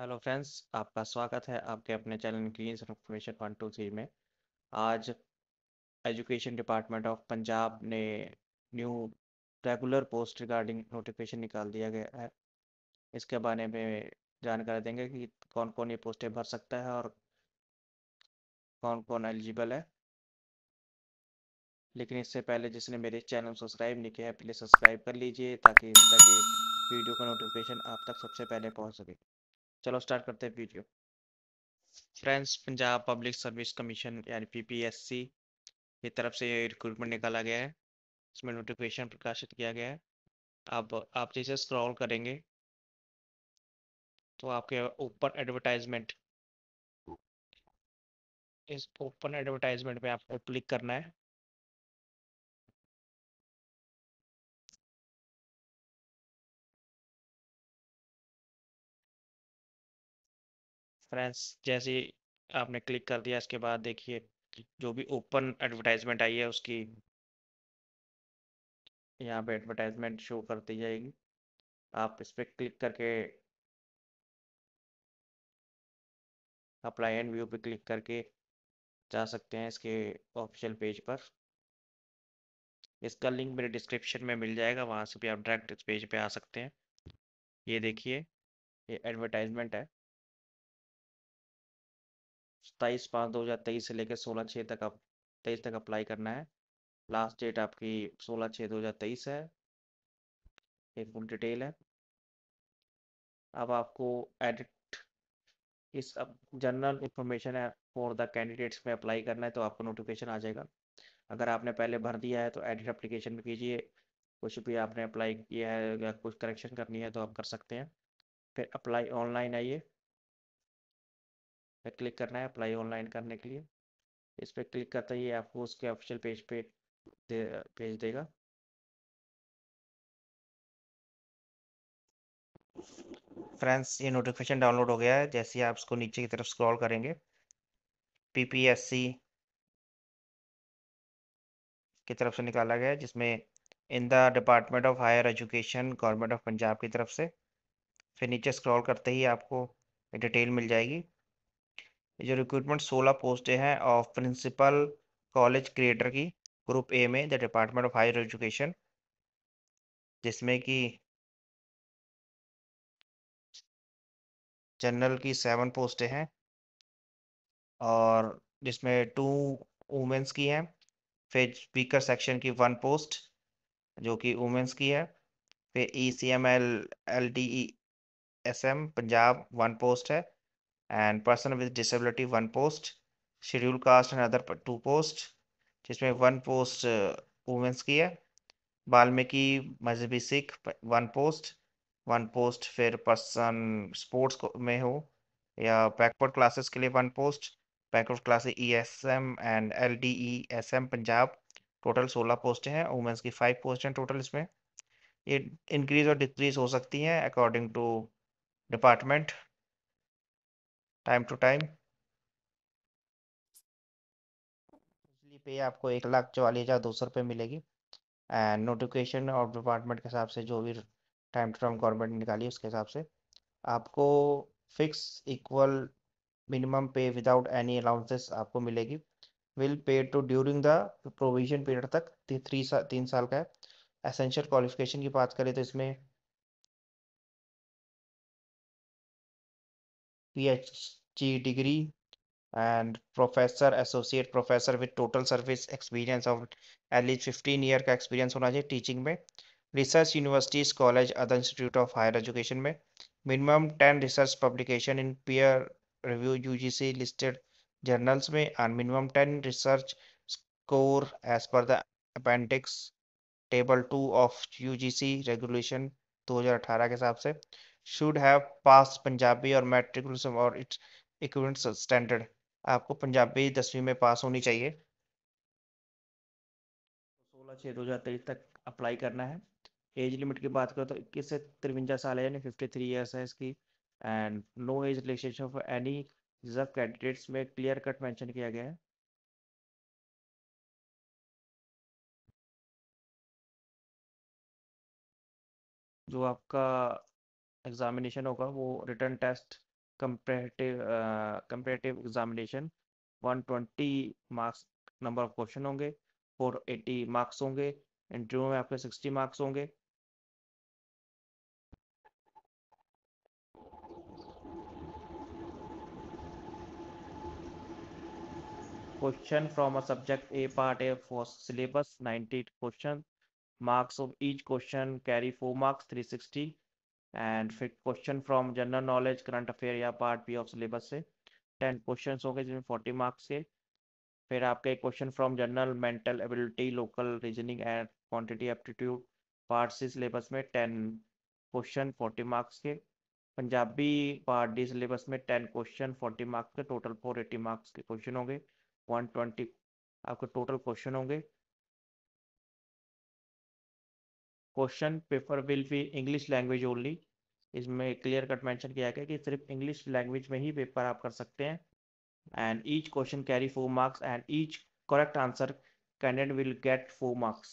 hello friends आपका स्वागत है आपके अपने channel clean information one two three में आज एजुकेशन डिपार्टमेंट ऑफ पंजाब ने new regular post regarding notification निकाल दिया गया है इसके बारे में जानकारी देंगे कि कौन कौन ये पोस्टें भर सकता है और कौन कौन एलिजिबल है लेकिन इससे पहले जिसने मेरे चैनल सब्सक्राइब नहीं किया है प्लीज़ सब्सक्राइब कर लीजिए ताकि वीडियो का नोटिफिकेशन आप तक सबसे पहले पहुंच सके चलो स्टार्ट करते हैं video friends Punjab public service commission यानी पीपीएससी की तरफ से ये रिक्रूटमेंट निकाला गया है इसमें नोटिफिकेशन प्रकाशित किया गया है अब आप जैसे स्क्रॉल करेंगे तो आपके ऊपर एडवर्टाइजमेंट इस ओपन एडवर्टाइजमेंट पे आपको क्लिक करना है फ्रेंड्स जैसे आपने क्लिक कर दिया इसके बाद देखिए जो भी ओपन एडवर्टाइजमेंट आई है उसकी यहाँ पे एडवर्टाइजमेंट शो करती जाएगी आप इस पर क्लिक करके अप्लाई एंड व्यू पे क्लिक करके जा सकते हैं इसके ऑफिशियल पेज पर इसका लिंक मेरे डिस्क्रिप्शन में मिल जाएगा वहाँ से भी आप डायरेक्ट इस पेज पे आ सकते हैं ये देखिए ये एडवर्टाइजमेंट है सत्ताईस पाँच दो हज़ार तेईस से लेकर सोलह छः तक आप तेईस तक अप्लाई करना है लास्ट डेट आपकी सोलह छः दो हज़ार तेईस है ये फुल डिटेल है अब आपको एडिट इस अब जनरल इंफॉर्मेशन है फॉर द कैंडिडेट्स में अप्लाई करना है तो आपको नोटिफिकेशन आ जाएगा अगर आपने पहले भर दिया है तो एडिट अप्लीकेशन में कीजिए कुछ भी आपने अप्लाई किया है या कुछ करेक्शन करनी है तो आप कर सकते हैं फिर अप्लाई ऑनलाइन आइए पर क्लिक करना है अप्लाई ऑनलाइन करने के लिए इस पर क्लिक करते ही आपको उसके ऑफिशियल पेज पे दे, देगा फ्रेंड्स ये नोटिफिकेशन डाउनलोड हो गया है जैसे ही आप इसको नीचे की तरफ स्क्रॉल करेंगे पीपीएससी की तरफ से निकाला गया है जिसमें in the department of higher education government of Punjab की तरफ से फिर नीचे स्क्रॉल करते ही आपको डिटेल मिल जाएगी ये रिक्रूटमेंट सोलह पोस्टें हैं ऑफ प्रिंसिपल कॉलेज क्रिएटर की ग्रुप ए में the department of higher education जिसमें कि जनरल की सेवन पोस्टें हैं और जिसमें टू वुमेंस की हैं फिर स्पीकर सेक्शन की वन पोस्ट जो कि वुमेंस की है फिर E C M L L D E S M Punjab one post है and person with disability one post schedule caste and other two post जिसमें वन पोस्ट वुमेंस की है Valmiki Mazhabi Sikh one post one post फिर person sports में हो या backward classes के लिए one post backward classes E S M and L D E S M Punjab total सोलह पोस्टें हैं वुमेंस की फाइव पोस्ट हैं टोटल इसमें ये इंक्रीज और डिक्रीज हो सकती हैं according to department time to time बिजली पे आपको एक लाख चवालीस हज़ार दो सौ रुपये मिलेगी एंड नोटिफिकेशन और डिपार्टमेंट के हिसाब से जो भी टाइम टू टाइम गवर्नमेंट निकाली उसके हिसाब से आपको fix equal minimum pay without any allowances आपको मिलेगी will pay to during the provision period तक थ्री सा तीन साल का है एसेंशियल क्वालिफिकेशन की बात करें तो इसमें PhD degree and professor associate professor with total service experience of at least fifteen year का एक्सपीरियंस होना चाहिए टीचिंग में research universities college other institute of higher education में minimum ten research publication in peer review U G C listed journals में and minimum ten research score as per the appendix table two of U G C regulation दो हज़ार अठारह के हिसाब से should have pass Punjabi और मेट्रिकुलसम और its equivalent standard आपको पंजाबी दसवीं में पास होनी चाहिए सोलह छः दो हज़ार तेईस तक अप्लाई करना है एज लिमिट की बात करें तो इक्कीस से तिरवंजा साल है यानी फिफ्टी थ्री ईयर्स है इसकी and no age relationship for any reserve candidates में क्लियर कट मेंशन किया गया है जो आपका एग्जामिनेशन होगा वो written test competitive competitive examination 120 marks number of question होंगे 480 मार्क्स होंगे इंटरव्यू में आपके 60 मार्क्स होंगे question from a subject A part A for syllabus 90 question marks of each question carry four marks three sixty and फिर question from general knowledge current affair या part B of syllabus से ten question होंगे जिसमें forty marks के फिर आपके question from general mental ability logical reasoning and quantity aptitude part C syllabus में ten question forty marks के Punjabi part D syllabus में टेन क्वेश्चन फोर्टी मार्क्स के टोटल फोर एटी मार्क्स के क्वेश्चन होंगे one twenty आपके total question होंगे question paper will be English language only इसमें clear cut mention किया गया कि सिर्फ इंग्लिश लैंग्वेज में ही पेपर आप कर सकते हैं and each question carry four marks and each correct answer candidate will get four marks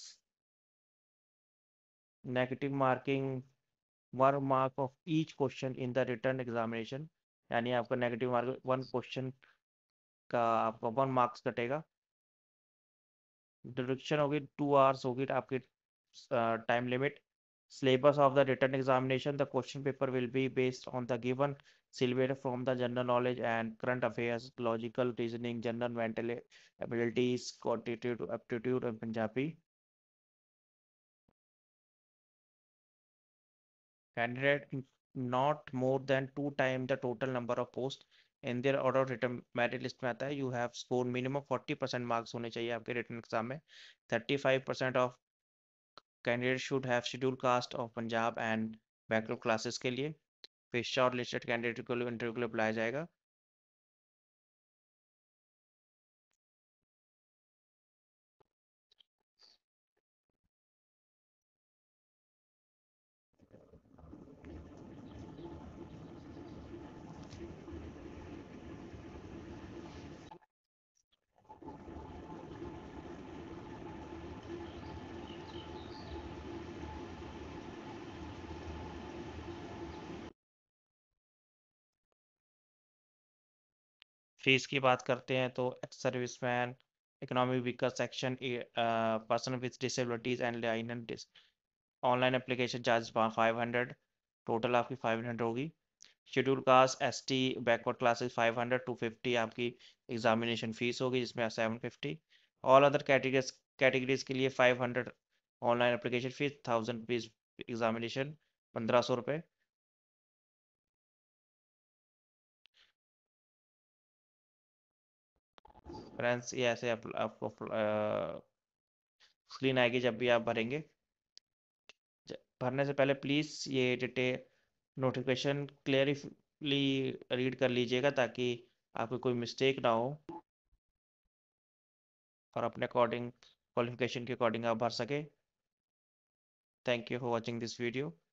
negative marking one mark of each question in the written examination यानी आपका नेगेटिव मार्क वन क्वेश्चन का आपका one marks कटेगा deduction होगी two hours होगी आपकी uh, time limit syllabus of the written examination the question paper will be based on the given syllabus from the general knowledge and current affairs logical reasoning general mental abilities quantitative aptitude and punjabi candidate not more than two times the total number of posts in their order written merit list में आता है you have score minimum 40 percent marks होने चाहिए आपके written exam में 35 percent of candidate should have schedule caste of Punjab and backlog classes के लिए फिर शॉर्ट लिस्टेड कैंडिडेट को इंटरव्यू के लिए बुलाया जाएगा फीस की बात करते हैं तो ex service man economic weaker section person with disabilities and line online application charge five hundred total आपकी फाइव हंड्रेड होगी schedule caste S T backward classes five hundred two fifty आपकी एग्जामिनेशन फीस होगी जिसमें seven fifty all other categories categories के लिए five hundred online application fees thousand rupees examination पंद्रह सौ रुपये फ्रेंड्स ये ऐसे आप, आप, आप, स्क्रीन आएगी जब भी आप भरेंगे भरने से पहले प्लीज़ ये डिटेल नोटिफिकेशन क्लियरली रीड कर लीजिएगा ताकि आपको कोई मिस्टेक ना हो और अपने अकॉर्डिंग क्वालिफिकेशन के अकॉर्डिंग आप भर सके thank you for watching this video